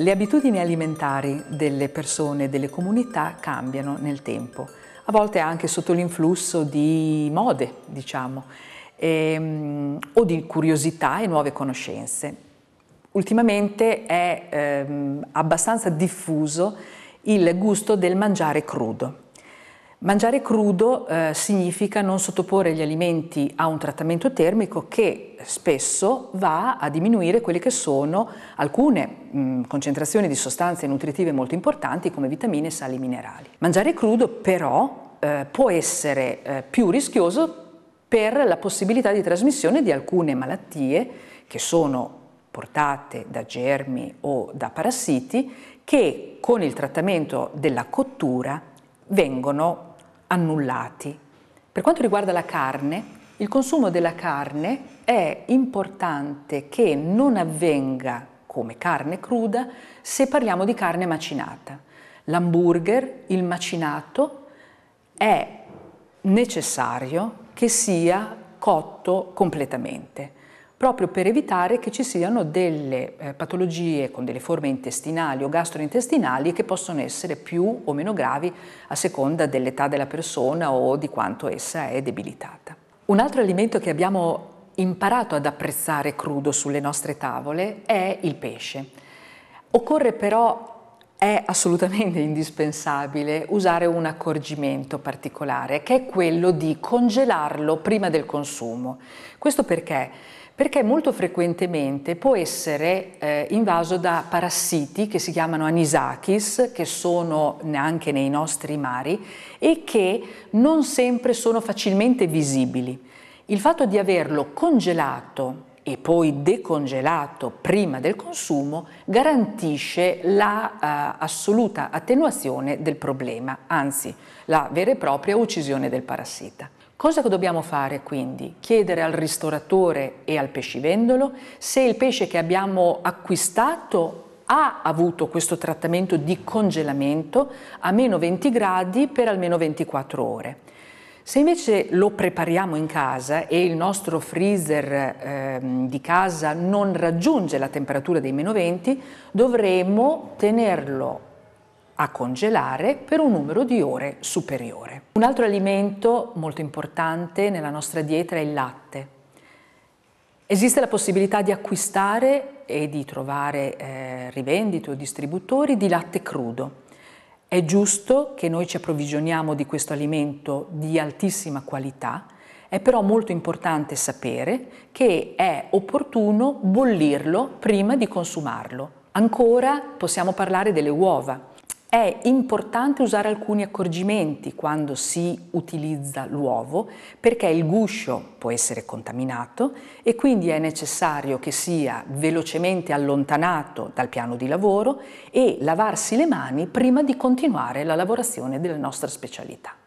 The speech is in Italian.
Le abitudini alimentari delle persone e delle comunità cambiano nel tempo, a volte anche sotto l'influsso di mode, diciamo, ehm, o di curiosità e nuove conoscenze. Ultimamente è ehm, abbastanza diffuso il gusto del mangiare crudo. Mangiare crudo eh, significa non sottoporre gli alimenti a un trattamento termico che spesso va a diminuire quelle che sono alcune mh, mm, concentrazioni di sostanze nutritive molto importanti come vitamine, sali e minerali. Mangiare crudo però eh, può essere eh, più rischioso per la possibilità di trasmissione di alcune malattie che sono portate da germi o da parassiti che con il trattamento della cottura vengono annullati. Per quanto riguarda la carne, il consumo della carne è importante che non avvenga come carne cruda se parliamo di carne macinata. L'hamburger, il macinato, è necessario che sia cotto completamente proprio per evitare che ci siano delle eh, patologie con delle forme intestinali o gastrointestinali che possono essere più o meno gravi a seconda dell'età della persona o di quanto essa è debilitata. Un altro alimento che abbiamo imparato ad apprezzare crudo sulle nostre tavole è il pesce. Occorre però è assolutamente indispensabile usare un accorgimento particolare, che è quello di congelarlo prima del consumo. Questo perché? Perché molto frequentemente può essere eh, invaso da parassiti che si chiamano anisakis, che sono anche nei nostri mari e che non sempre sono facilmente visibili. Il fatto di averlo congelato e poi decongelato prima del consumo garantisce l'assoluta la, eh, attenuazione del problema, anzi la vera e propria uccisione del parassita. Cosa dobbiamo fare quindi? Chiedere al ristoratore e al pescivendolo se il pesce che abbiamo acquistato ha avuto questo trattamento di congelamento a meno 20 gradi per almeno 24 ore. Se invece lo prepariamo in casa e il nostro freezer eh, di casa non raggiunge la temperatura dei meno 20, dovremo tenerlo a congelare per un numero di ore superiore. Un altro alimento molto importante nella nostra dieta è il latte. Esiste la possibilità di acquistare e di trovare eh, rivendite o distributori di latte crudo. È giusto che noi ci approvvigioniamo di questo alimento di altissima qualità, è però molto importante sapere che è opportuno bollirlo prima di consumarlo. Ancora possiamo parlare delle uova. È importante usare alcuni accorgimenti quando si utilizza l'uovo perché il guscio può essere contaminato e quindi è necessario che sia velocemente allontanato dal piano di lavoro e lavarsi le mani prima di continuare la lavorazione della nostra specialità.